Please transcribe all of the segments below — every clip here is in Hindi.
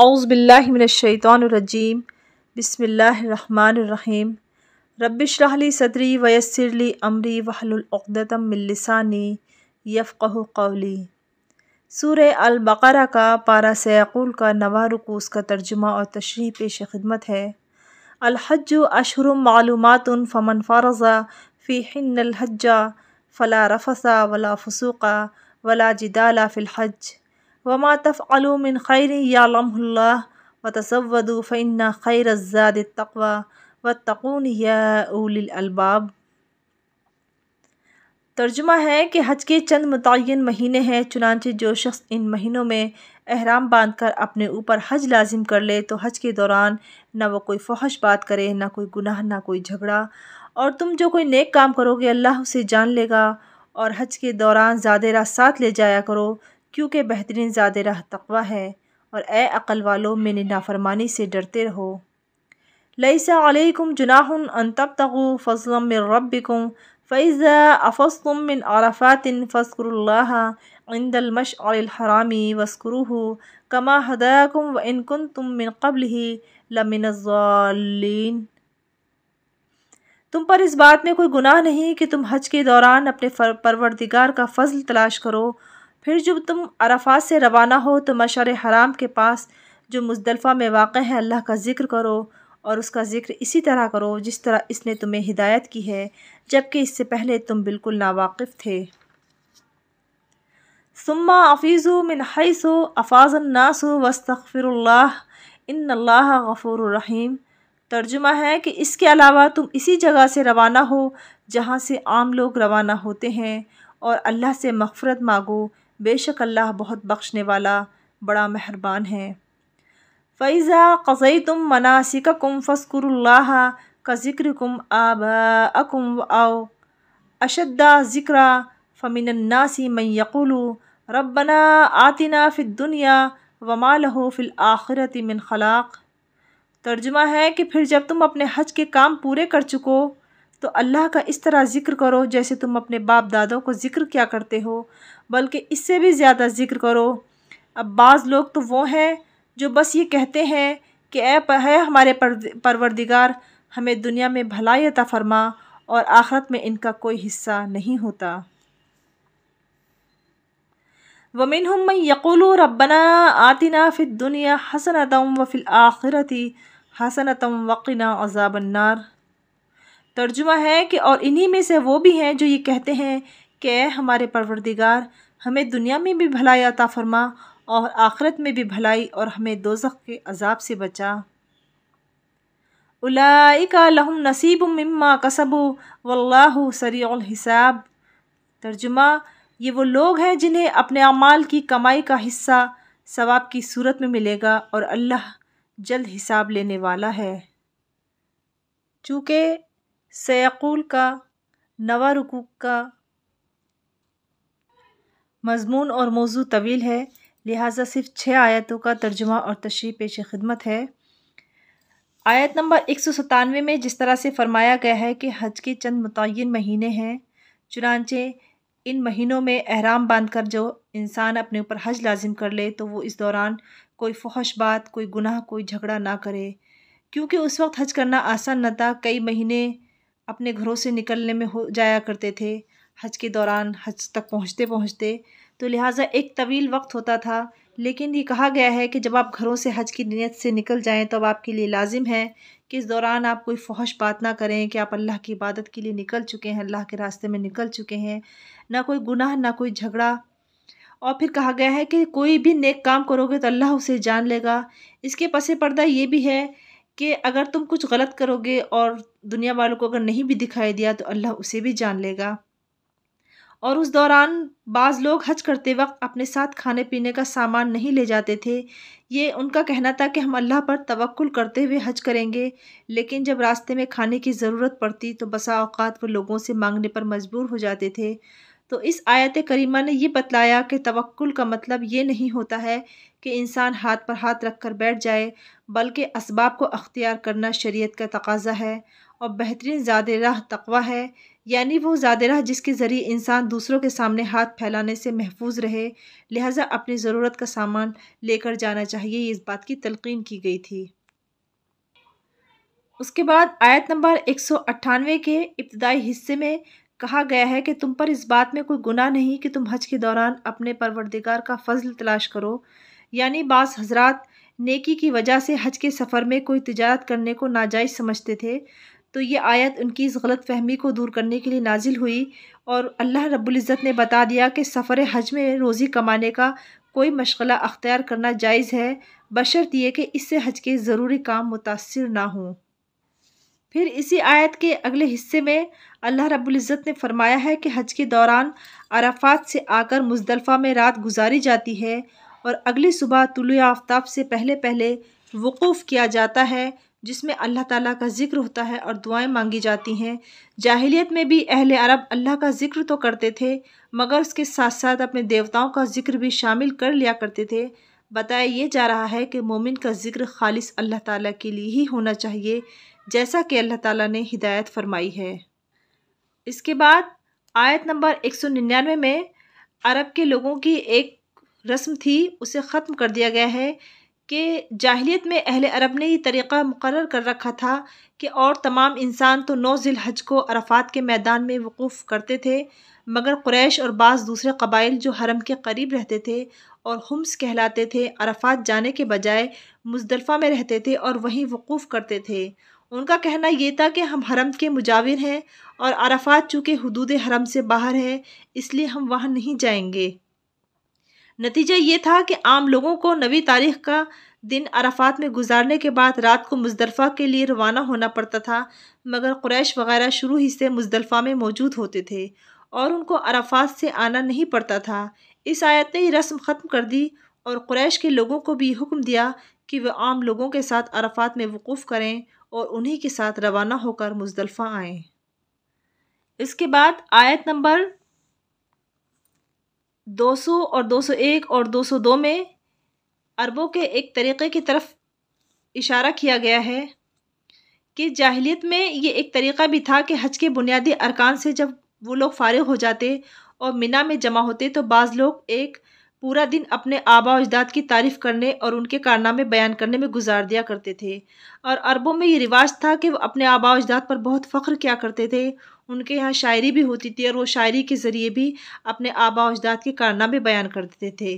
औज़बिल्लाशैतरजीम बसमीम रबिशरहली सदरी वयसरली अमरी मिलसानी यफ़ कौली सूर अलबकरा का पारा सैकुल का नवा रकूस का तर्जुमा और तशरी पेश खिदमत है अलहज अशहर मालूम फ़मन फ़ारज़ा फ़ी हिन फ़ला रफ़सा वला फ़सूक़ा वला जिदाला फ़िलहज वमा तफ़लमिन खैर यामल्ला व तसवदू फ़ैन खैर ज़ाद तकवा व तकून याबाब तर्जुमा है कि हज के चंद मुतन महीने हैं चुनानचे जो शख्स इन महीनों में अहराम बांध कर अपने ऊपर हज लाजिम कर ले तो हज के दौरान ना वो कोई फ़ौहश बात करे ना कोई गुनाह ना कोई झगड़ा और तुम जो कोई नेक काम करोगे अल्लाह उसे जान लेगा और हज के दौरान ज़्यादा साथ ले जाया करो क्योंकि बेहतरीन ज़्यादा राह तकवा है और ए अक़ल वालों मेरी नाफरमानी से डरते रहो लईसा अलैकुम जुनाहन अन तगु फसलम रबिकुम फ़ैज़ा अफ़सम मिन आरफ़ातिन फ़स्करल्लादल मशरामी वस्करू कमा हदाकुम व इनकुन तुम मिन कबल ही लमिन तुम पर इस बात में कोई गुनाह नहीं कि तुम हज के दौरान अपने परवरदिगार का फ़जल तलाश करो फिर जब तुम अरफात से रवाना हो तो मशर हराम के पास जो मुजदलफ़ा में वाक़ है अल्लाह का ज़िक्र करो और उसका ज़िक्र इसी तरह करो जिस तरह इसने तुम्हें हिदायत की है जबकि इससे पहले तुम बिल्कुल नावाकिफ़ थे सुम्मा अफीज़ु मिन हईसो अफाजन्नासो वस्तफ़िरल्ला इन तर्जुमा है कि इसके अलावा तुम इसी जगह से रवाना हो जहाँ से आम लोग रवाना होते हैं और अल्लाह से मफ़रत मांगो बेशक अल्लाह बहुत बख्शने वाला बड़ा मेहरबान है फ़ैज़ा कसई तुम मनासिक कुम फ़स्कुरल्ला का ज़िक्र कुम आब अकुम आओ अशद्दा फ़मिन नासी मैं यक़ुलु रबना आतिना फ़िद दुनिया वमा लहो फ़िल आखिरत मिन खलाक़ तर्जुमा है कि फिर जब तुम अपने हज के काम पूरे कर चुको तो अल्लाह का इस तरह ज़िक्र करो जैसे तुम अपने बाप दादों को ज़िक्र क्या करते हो बल्कि इससे भी ज़्यादा ज़िक्र करो अब बाज़ लोग तो वो हैं जो बस ये कहते हैं कि ए है हमारे परवरदिगार हमें दुनिया में भलाई अता फरमा और आखरत में इनका कोई हिस्सा नहीं होता वमिन हम यकुल रबना आतिना फिर दुनिया हसनतम वफ़िल आखिरती हसनतम और अजाबन्नार तर्जुमा है कि और इन्हीं में से वो भी हैं जो ये कहते हैं कि हमारे परवरदिगार हमें दुनिया में भी भलाई अता फरमा और आखरत में भी भलाई और हमें दोजख के अजाब से बचा उलाइका लहम नसीब मम्मा कसबु वल्लाह हिसाब तर्जुमा ये वो लोग हैं जिन्हें अपने अमाल की कमाई का हिस्सा सवाब की सूरत में मिलेगा और अल्लाह जल्द हिसाब लेने वाला है चूँकि सयाकुल का नवा रुकूक का मज़मून और मौजू तवील है लिहाजा सिर्फ छः आयतों का तर्जुमा और तशरी पेश खिदमत है आयत नंबर एक सौ सतानवे में जिस तरह से फरमाया गया है कि हज के चंद मुतन महीने हैं चुनानचे इन महीनों में अहराम बांध कर जो इंसान अपने ऊपर हज लाजिम कर ले तो वो इस दौरान कोई फहश बात कोई गुनाह कोई झगड़ा ना करे क्योंकि उस वक्त हज करना आसान न था कई महीने अपने घरों से निकलने में हो जाया करते थे हज के दौरान हज तक पहुँचते पहुँचते तो लिहाजा एक तवील वक्त होता था लेकिन ये कहा गया है कि जब आप घरों से हज की नीयत से निकल जाएं तब तो आपके लिए लाजिम है कि इस दौरान आप कोई फौश बात ना करें कि आप अल्लाह की इबादत के लिए निकल चुके हैं अल्लाह के रास्ते में निकल चुके हैं ना कोई गुनाह ना कोई झगड़ा और फिर कहा गया है कि कोई भी नेक काम करोगे तो अल्लाह उसे जान लेगा इसके पसे पर्दा ये भी है कि अगर तुम कुछ गलत करोगे और दुनिया वालों को अगर नहीं भी दिखाई दिया तो अल्लाह उसे भी जान लेगा और उस दौरान बाज़ लोग हज करते वक्त अपने साथ खाने पीने का सामान नहीं ले जाते थे ये उनका कहना था कि हम अल्लाह पर तवक्ल करते हुए हज करेंगे लेकिन जब रास्ते में खाने की ज़रूरत पड़ती तो बसा अवकात वो लोगों से मांगने पर मजबूर हो जाते थे तो इस आयत करीमा ने यह बतलाया कि तवक्ल का मतलब ये नहीं होता है कि इंसान हाथ पर हाथ रख कर बैठ जाए बल्कि इसबाब को अख्तियार करना शरीय का तकाजा है और बेहतरीन ज़्याद राह तकवा है यानी वो ज़्याद राह जिसके ज़रिए इंसान दूसरों के सामने हाथ फैलाने से महफूज रहे लिहाजा अपनी ज़रूरत का सामान लेकर जाना चाहिए इस बात की तलकिन की गई थी उसके बाद आयत नंबर एक सौ अट्ठानवे के इब्तदाई हिस्से में कहा गया है कि तुम पर इस बात में कोई गुनाह नहीं कि तुम हज के दौरान अपने परवरदिगार का फजल तलाश करो यानी बास हजरात नेकी की वजह से हज के सफ़र में कोई तजारत करने को नाजायज़ समझते थे तो ये आयत उनकी इस गलत फहमी को दूर करने के लिए नाजिल हुई और अल्लाह रबुल्ज़त ने बता दिया कि सफ़र हज में रोज़ी कमाने का कोई मशगला अख्तियार करना जायज़ है बशर्त ये कि इससे हज के ज़रूरी काम मुतासर ना हों फिर इसी आयत के अगले हिस्से में अल्लाह रबुल्ज़त ने फरमाया है कि हज के दौरान अराफात से आकर मुजदलफ़ा में रात गुजारी जाती है और अगली सुबह तुल आफ्ताब से पहले पहले वक़ूफ़ किया जाता है जिसमें अल्लाह ताला का ज़िक्र होता है और दुआएं मांगी जाती हैं जाहिलियत में भी अहल अरब अल्लाह का ज़िक्र तो करते थे मगर उसके साथ साथ अपने देवताओं का ज़िक्र भी शामिल कर लिया करते थे बताया ये जा रहा है कि मोमिन का ज़िक्र खालिस अल्लाह ताला के लिए ही होना चाहिए जैसा कि अल्लाह ताला ने हिदायत फरमाई है इसके बाद आयत नंबर 199 में अरब के लोगों की एक रस्म थी उसे ख़त्म कर दिया गया है कि जाहिलियत में अहल अरब ने ही तरीक़ा मुकर कर रखा था कि और तमाम इंसान तो नौ ज़िल हज को अरफात के मैदान में वकूफ़ करते थे मगर क्रैश और बाज़ दूसरे कबाइल जो हरम के करीब रहते थे और हम्स कहलाते थे अरफात जाने के बजाय मुजदलफ़ा में रहते थे और वहीं वकूफ़ करते थे उनका कहना ये था कि हम हरम के मुजाविर हैं और अराफ़ात चूँकि हदूद हरम से बाहर है इसलिए हम वहाँ नहीं जाएंगे नतीजा ये था कि आम लोगों को नवी तारीख का दिन अराफ़ात में गुजारने के बाद रात को मुजदलफ़ा के लिए रवाना होना पड़ता था मगर क्रैश वगैरह शुरू ही से मुजदलफ़ा में मौजूद होते थे और उनको अराफ़ात से आना नहीं पड़ता था इस आयत ने रस्म ख़त्म कर दी और क्रैश के लोगों को भी हुक्म दिया कि वह आम लोगों के साथ अराफ़ात में वकूफ़ करें और उन्हीं के साथ रवाना होकर मुजदलफ़ा आए इसके बाद आयत नंबर 200 और 201 और 202 में अरबों के एक तरीक़े की तरफ इशारा किया गया है कि जाहिलियत में ये एक तरीक़ा भी था कि हज के बुनियादी अरकान से जब वो लोग फ़ारिग हो जाते और मिना में जमा होते तो बाज़ लोग एक पूरा दिन अपने आबा अजदाद की तारीफ़ करने और उनके कारनामे बयान करने में गुजार दिया करते थे और अरबों में ये रिवाज था कि वो अपने आबा अजदाद पर बहुत फ़ख्र किया करते थे उनके यहाँ शायरी भी होती थी और वो शायरी के ज़रिए भी अपने आबा अजदाद के कारनामे बयान कर देते थे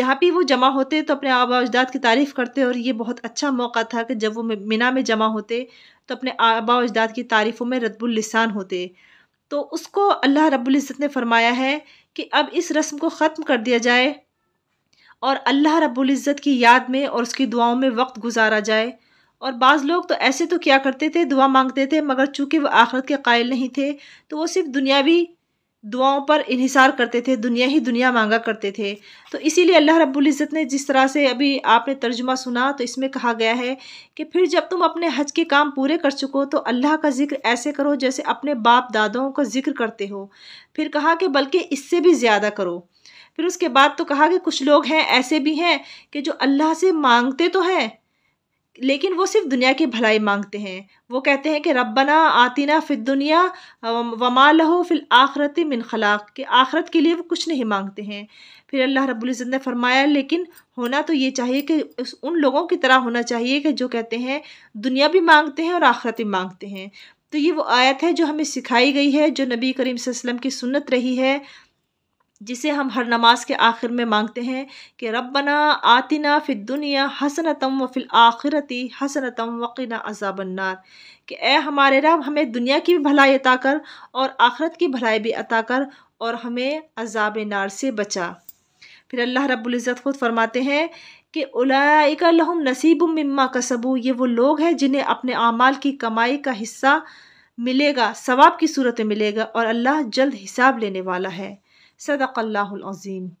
जहाँ भी वो जमा होते तो अपने आबा अजदाद की तारीफ़ करते और ये बहुत अच्छा मौका था कि जब वो मीना में जमा होते तो अपने आबा अजदाद की तारीफ़ों में रतबुल्लिसान होते तो उसको अल्लाह रबुल्जत ने फरमाया है कि अब इस रस्म को ख़त्म कर दिया जाए और अल्लाह रब्बुल इज़्ज़त की याद में और उसकी दुआओं में वक्त गुजारा जाए और बाज़ लोग तो ऐसे तो क्या करते थे दुआ मांगते थे मगर चूँकि वह आखरत के कायल नहीं थे तो वो सिर्फ दुनियावी दुआओं पर इहिसार करते थे दुनिया ही दुनिया मांगा करते थे तो इसीलिए अल्लाह रब्बुल इज़्ज़त ने जिस तरह से अभी आपने तर्जुमा सुना तो इसमें कहा गया है कि फिर जब तुम अपने हज के काम पूरे कर चुको तो अल्लाह का जिक्र ऐसे करो जैसे अपने बाप दादों का जिक्र करते हो फिर कहा कि बल्कि इससे भी ज़्यादा करो फिर उसके बाद तो कहा कि कुछ लोग हैं ऐसे भी हैं कि जो अल्लाह से मांगते तो हैं लेकिन वो सिर्फ दुनिया की भलाई मांगते हैं वो कहते हैं कि रब्बना आतना फिर दुनिया वमा लहो फिर आखरत मिन खलाक के आखरत के लिए वो कुछ नहीं मांगते हैं फिर अल्लाह रब्ज़त ने फरमाया लेकिन होना तो ये चाहिए कि उन लोगों की तरह होना चाहिए कि जो कहते हैं दुनिया भी मांगते हैं और आखरत भी मांगते हैं तो ये वो आयत है जो हमें सिखाई गई है जो नबी करीम वसल्लम की सुन्नत रही है जिसे हम हर नमाज के आखिर में मांगते हैं कि रबना आतिना फ़िर दुनिया हसनतम व फिल आखिरती हसनतम वक़ीना अजाबन्नार कि ए हमारे रब हमें दुनिया की भी भलाई अता कर और आखरत की भलाई भी अता कर और हमें अजाब नार से बचा फिर अल्लाह रब्ज़त ख़ुद फरमाते हैं कि उलाइका नसीब मम्मा कसबू ये वो लोग हैं जिन्हें अपने अमाल की कमाई का हिस्सा मिलेगा सवाब की सूरत में मिलेगा और अल्लाह जल्द हिसाब लेने वाला है صدق الله العظيم